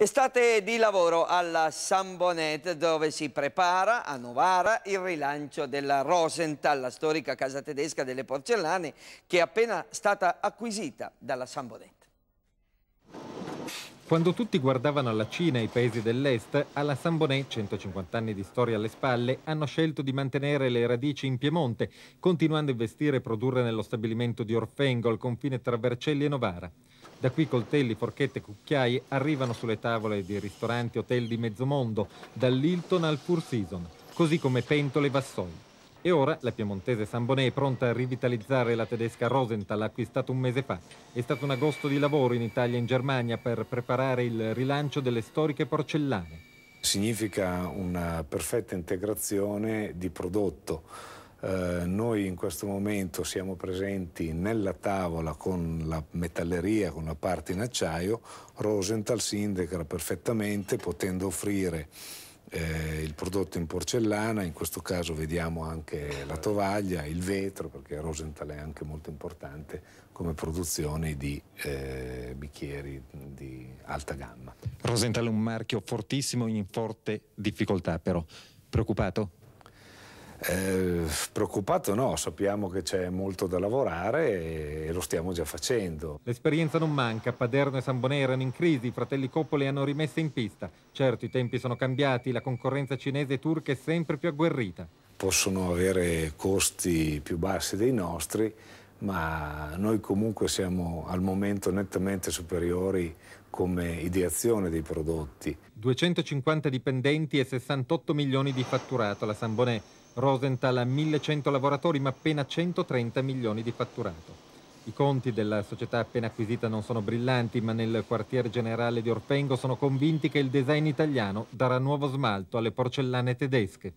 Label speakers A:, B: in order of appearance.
A: Estate di lavoro alla San Bonet dove si prepara a Novara il rilancio della Rosenthal, la storica casa tedesca delle porcellane che è appena stata acquisita dalla San Bonet. Quando tutti guardavano alla Cina e ai paesi dell'Est, alla San Bonet, 150 anni di storia alle spalle, hanno scelto di mantenere le radici in Piemonte, continuando a investire e produrre nello stabilimento di Orfengo, al confine tra Vercelli e Novara. Da qui coltelli, forchette, cucchiai arrivano sulle tavole di ristoranti e hotel di mezzo mondo, dall'Hilton al Four Season, così come pentole e vassoi. E ora la piemontese Sambonè è pronta a rivitalizzare la tedesca Rosenthal acquistata un mese fa. È stato un agosto di lavoro in Italia e in Germania per preparare il rilancio delle storiche porcellane.
B: Significa una perfetta integrazione di prodotto eh, noi in questo momento siamo presenti nella tavola con la metalleria, con la parte in acciaio, Rosenthal si integra perfettamente potendo offrire eh, il prodotto in porcellana, in questo caso vediamo anche la tovaglia, il vetro, perché Rosenthal è anche molto importante come produzione di eh, bicchieri di alta gamma.
A: Rosenthal è un marchio fortissimo in forte difficoltà però. Preoccupato? Eh, preoccupato no, sappiamo che c'è
B: molto da lavorare e, lo stiamo già facendo.
A: L'esperienza non manca, Paderno e Sambonè erano in crisi, i fratelli Coppoli hanno rimesso in pista. Certo i tempi sono cambiati, la concorrenza cinese e turca è sempre più agguerrita.
B: Possono avere costi più bassi dei nostri, ma noi comunque siamo al momento nettamente superiori come ideazione dei prodotti.
A: 250 dipendenti e 68 milioni di fatturato la Sambonè. Rosenthal ha 1100 lavoratori ma appena 130 milioni di fatturato. I conti della società appena acquisita non sono brillanti, ma nel quartier generale di Orpengo sono convinti che il design italiano darà nuovo smalto alle porcellane tedesche.